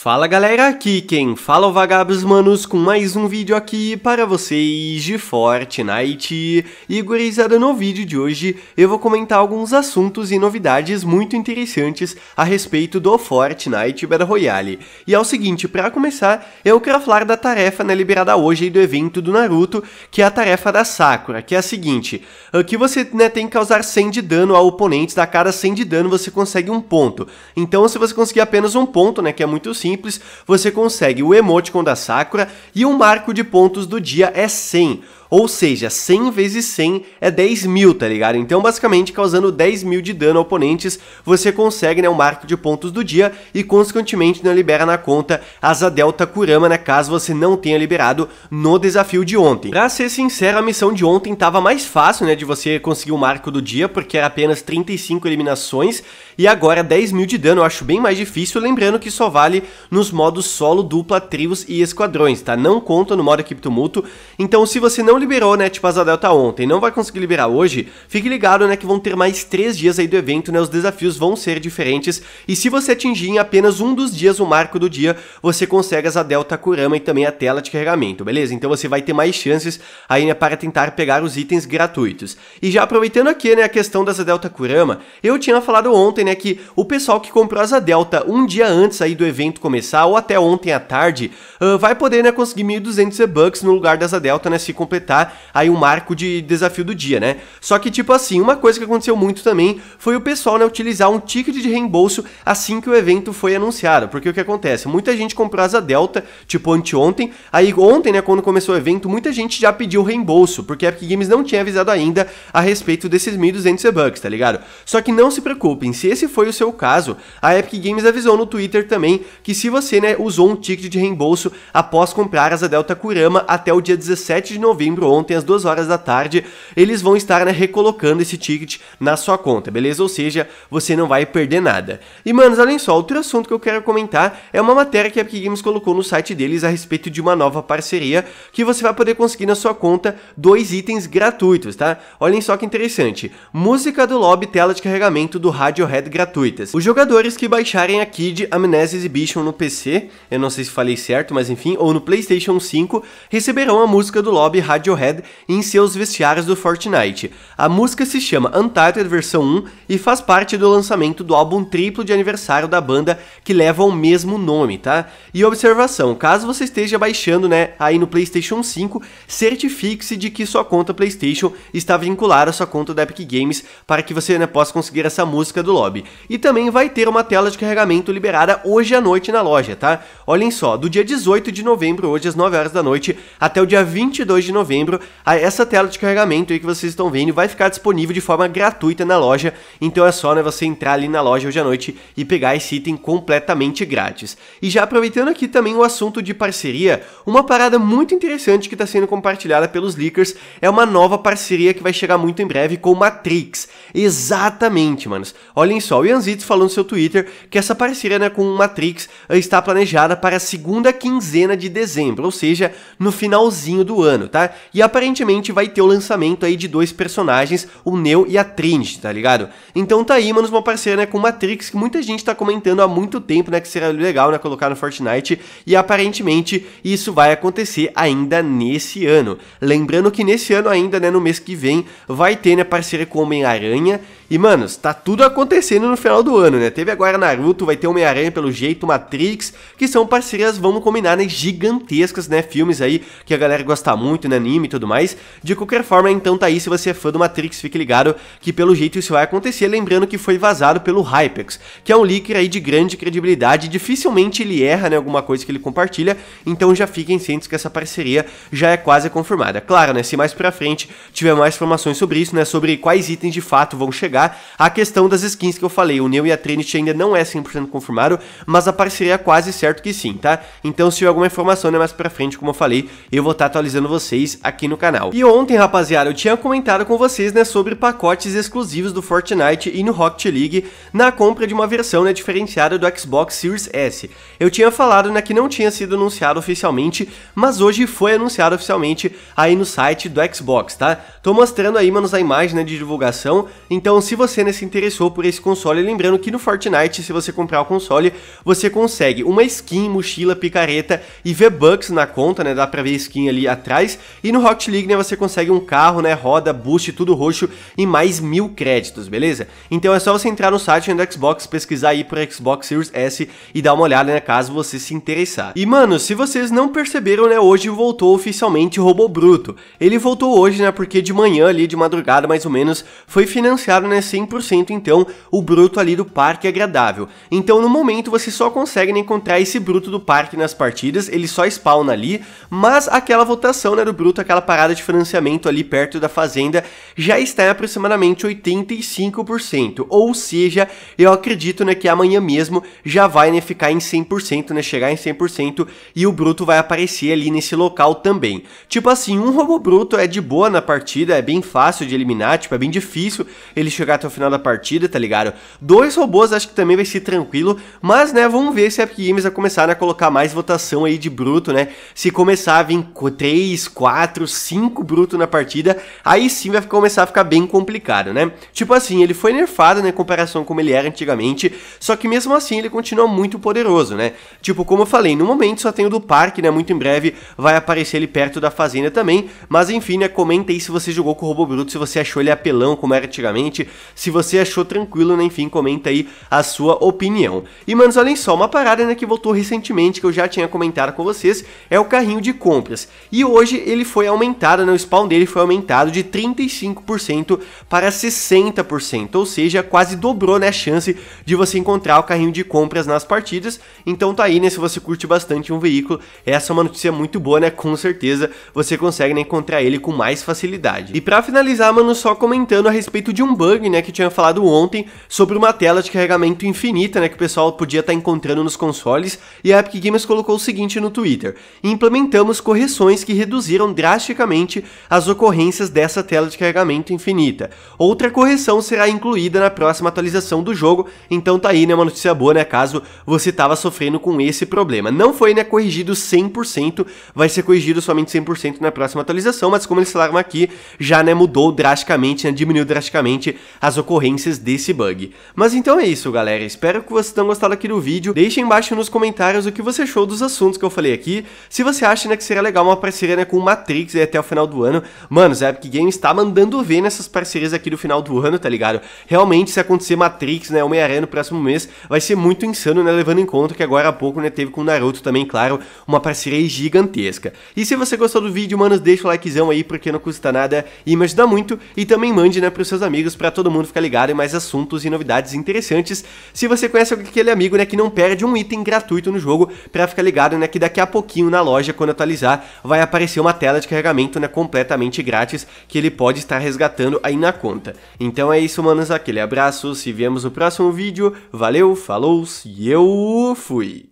Fala galera, aqui quem fala é o Vagabos Manos com mais um vídeo aqui para vocês de Fortnite. E gurizada, no vídeo de hoje eu vou comentar alguns assuntos e novidades muito interessantes a respeito do Fortnite Battle Royale. E é o seguinte, para começar, eu quero falar da tarefa né, liberada hoje do evento do Naruto, que é a tarefa da Sakura, que é a seguinte, ah, que você né, tem que causar 100 de dano a oponentes, a cada 100 de dano você consegue um ponto. Então se você conseguir apenas um ponto, né, que é muito simples, simples, você consegue o emoticon da Sakura e o marco de pontos do dia é 100. Ou seja, 100 vezes 100 é 10 mil, tá ligado? Então, basicamente, causando 10 mil de dano a oponentes, você consegue né, o marco de pontos do dia e, consequentemente, não né, libera na conta Asa Delta Kurama, né, caso você não tenha liberado no desafio de ontem. Pra ser sincero, a missão de ontem tava mais fácil, né, de você conseguir o marco do dia, porque era apenas 35 eliminações e agora 10 mil de dano eu acho bem mais difícil, lembrando que só vale nos modos solo, dupla, tribos e esquadrões, tá? Não conta no modo equipe tumulto, então se você não não liberou, né, Tipas a Delta tá ontem, não vai conseguir liberar hoje, fique ligado, né, que vão ter mais três dias aí do evento, né, os desafios vão ser diferentes, e se você atingir em apenas um dos dias o marco do dia, você consegue as a Delta Kurama e também a tela de carregamento, beleza? Então você vai ter mais chances aí, né, para tentar pegar os itens gratuitos. E já aproveitando aqui, né, a questão das Delta Kurama, eu tinha falado ontem, né, que o pessoal que comprou as Delta um dia antes aí do evento começar, ou até ontem à tarde, uh, vai poder, né, conseguir 1.200 bucks no lugar das Delta, né, se completar Tá aí o um marco de desafio do dia, né? Só que, tipo assim, uma coisa que aconteceu muito também foi o pessoal, né, utilizar um ticket de reembolso assim que o evento foi anunciado. Porque o que acontece? Muita gente comprou asa delta, tipo anteontem. Aí ontem, né, quando começou o evento, muita gente já pediu reembolso, porque a Epic Games não tinha avisado ainda a respeito desses 1.200 e-bucks, tá ligado? Só que não se preocupem, se esse foi o seu caso, a Epic Games avisou no Twitter também que se você, né, usou um ticket de reembolso após comprar asa delta Kurama até o dia 17 de novembro, setembro, ontem às 2 horas da tarde, eles vão estar né, recolocando esse ticket na sua conta, beleza? Ou seja, você não vai perder nada. E, manos, além só, outro assunto que eu quero comentar é uma matéria que a Epic Games colocou no site deles a respeito de uma nova parceria que você vai poder conseguir na sua conta dois itens gratuitos, tá? Olhem só que interessante. Música do lobby tela de carregamento do Radiohead gratuitas. Os jogadores que baixarem a Kid Amnesia Exhibition no PC, eu não sei se falei certo, mas enfim, ou no PlayStation 5, receberão a música do lobby Radiohead Radiohead em seus vestiários do Fortnite. A música se chama Untitled Versão 1 e faz parte do lançamento do álbum triplo de aniversário da banda que leva o mesmo nome, tá? E observação, caso você esteja baixando, né, aí no PlayStation 5, certifique-se de que sua conta PlayStation está vinculada à sua conta da Epic Games para que você né, possa conseguir essa música do lobby. E também vai ter uma tela de carregamento liberada hoje à noite na loja, tá? Olhem só, do dia 18 de novembro, hoje às 9 horas da noite, até o dia 22 de novembro novembro, a essa tela de carregamento aí que vocês estão vendo vai ficar disponível de forma gratuita na loja, então é só né, você entrar ali na loja hoje à noite e pegar esse item completamente grátis. E já aproveitando aqui também o assunto de parceria, uma parada muito interessante que está sendo compartilhada pelos leakers é uma nova parceria que vai chegar muito em breve com Matrix. Exatamente, manos. Olhem só, o Ianzitz falou no seu Twitter que essa parceria né, com Matrix eh, está planejada para a segunda quinzena de dezembro, ou seja, no finalzinho do ano, tá? e aparentemente vai ter o lançamento aí de dois personagens, o Neo e a Trinity, tá ligado? Então tá aí, mano, uma parceria né, com Matrix que muita gente tá comentando há muito tempo, né, que seria legal, né, colocar no Fortnite e aparentemente isso vai acontecer ainda nesse ano. Lembrando que nesse ano ainda, né, no mês que vem, vai ter, né, parceria com Homem-Aranha e, mano, tá tudo acontecendo no final do ano, né? Teve agora Naruto, vai ter Homem-Aranha pelo jeito, Matrix, que são parcerias, vamos combinar, né, gigantescas, né, filmes aí que a galera gosta muito, né, anime anime e tudo mais. De qualquer forma, então tá aí, se você é fã do Matrix, fique ligado que pelo jeito isso vai acontecer, lembrando que foi vazado pelo Hypex, que é um leaker aí de grande credibilidade, dificilmente ele erra, né, alguma coisa que ele compartilha, então já fiquem cientes que essa parceria já é quase confirmada. Claro, né, se mais pra frente tiver mais informações sobre isso, né, sobre quais itens de fato vão chegar, a questão das skins que eu falei, o Neo e a Trinity ainda não é 100% confirmado, mas a parceria é quase certo que sim, tá? Então se tiver alguma informação né, mais pra frente, como eu falei, eu vou estar tá atualizando vocês aqui no canal. E ontem, rapaziada, eu tinha comentado com vocês, né, sobre pacotes exclusivos do Fortnite e no Rocket League na compra de uma versão, né, diferenciada do Xbox Series S. Eu tinha falado, né, que não tinha sido anunciado oficialmente, mas hoje foi anunciado oficialmente aí no site do Xbox, tá? Tô mostrando aí, manos, a imagem, né, de divulgação, então se você, né, se interessou por esse console, lembrando que no Fortnite, se você comprar o console, você consegue uma skin, mochila, picareta e V-Bucks na conta, né, dá pra ver skin ali atrás, e e no Rocket League, né, você consegue um carro, né, roda, boost, tudo roxo e mais mil créditos, beleza? Então é só você entrar no site do Xbox, pesquisar aí por Xbox Series S e dar uma olhada, né, caso você se interessar. E, mano, se vocês não perceberam, né, hoje voltou oficialmente o Robô Bruto. Ele voltou hoje, né, porque de manhã ali, de madrugada mais ou menos, foi financiado, né, 100% então o Bruto ali do Parque é Agradável. Então no momento você só consegue né, encontrar esse Bruto do Parque nas partidas, ele só spawna ali, mas aquela votação, né, do Bruto junto àquela parada de financiamento ali perto da fazenda já está em aproximadamente 85%. Ou seja, eu acredito né, que amanhã mesmo já vai né, ficar em 100%, né, chegar em 100% e o bruto vai aparecer ali nesse local também. Tipo assim, um robô bruto é de boa na partida, é bem fácil de eliminar, tipo, é bem difícil ele chegar até o final da partida, tá ligado? Dois robôs acho que também vai ser tranquilo, mas né, vamos ver se a Epic Games vai começar né, a colocar mais votação aí de bruto, né? Se começar a vir 3, 4 4, 5 bruto na partida, aí sim vai começar a ficar bem complicado, né? Tipo assim, ele foi nerfado, né, em comparação com como ele era antigamente, só que mesmo assim ele continua muito poderoso, né? Tipo, como eu falei, no momento só tem o do parque, né, muito em breve vai aparecer ele perto da fazenda também, mas enfim, né, comenta aí se você jogou com o Robô Bruto, se você achou ele apelão como era antigamente, se você achou tranquilo, né, enfim, comenta aí a sua opinião. E, manos, olhem só, uma parada, né, que voltou recentemente, que eu já tinha comentado com vocês, é o carrinho de compras. E hoje ele foi foi aumentada, né? o spawn dele foi aumentado de 35% para 60%, ou seja, quase dobrou né, a chance de você encontrar o carrinho de compras nas partidas. Então tá aí, né? Se você curte bastante um veículo, essa é uma notícia muito boa, né? Com certeza você consegue né, encontrar ele com mais facilidade. E para finalizar, mano, só comentando a respeito de um bug, né, que eu tinha falado ontem sobre uma tela de carregamento infinita, né, que o pessoal podia estar tá encontrando nos consoles, e a Epic Games colocou o seguinte no Twitter: "Implementamos correções que reduziram drasticamente drasticamente as ocorrências dessa tela de carregamento infinita. Outra correção será incluída na próxima atualização do jogo, então tá aí, né, uma notícia boa, né, caso você tava sofrendo com esse problema. Não foi, né, corrigido 100%, vai ser corrigido somente 100% na próxima atualização, mas como eles falaram aqui, já, né, mudou drasticamente, né, diminuiu drasticamente as ocorrências desse bug. Mas então é isso, galera, espero que vocês tenham gostado aqui do vídeo, deixem embaixo nos comentários o que você achou dos assuntos que eu falei aqui, se você acha, né, que seria legal uma parceria, né, com uma trilha Matrix até o final do ano. Mano, Zé Epic Games tá mandando ver nessas parcerias aqui do final do ano, tá ligado? Realmente, se acontecer Matrix, né, Homem-Aranha no próximo mês, vai ser muito insano, né, levando em conta que agora há pouco, né, teve com o Naruto também, claro, uma parceria gigantesca. E se você gostou do vídeo, mano, deixa o likezão aí, porque não custa nada e me ajuda muito. E também mande, né, pros seus amigos, pra todo mundo ficar ligado em mais assuntos e novidades interessantes. Se você conhece aquele amigo, né, que não perde um item gratuito no jogo, pra ficar ligado, né, que daqui a pouquinho na loja, quando atualizar, vai aparecer uma tela de carregamento né, completamente grátis que ele pode estar resgatando aí na conta. Então é isso, manos. Aquele abraço. Se vemos no próximo vídeo. Valeu, falou e eu fui!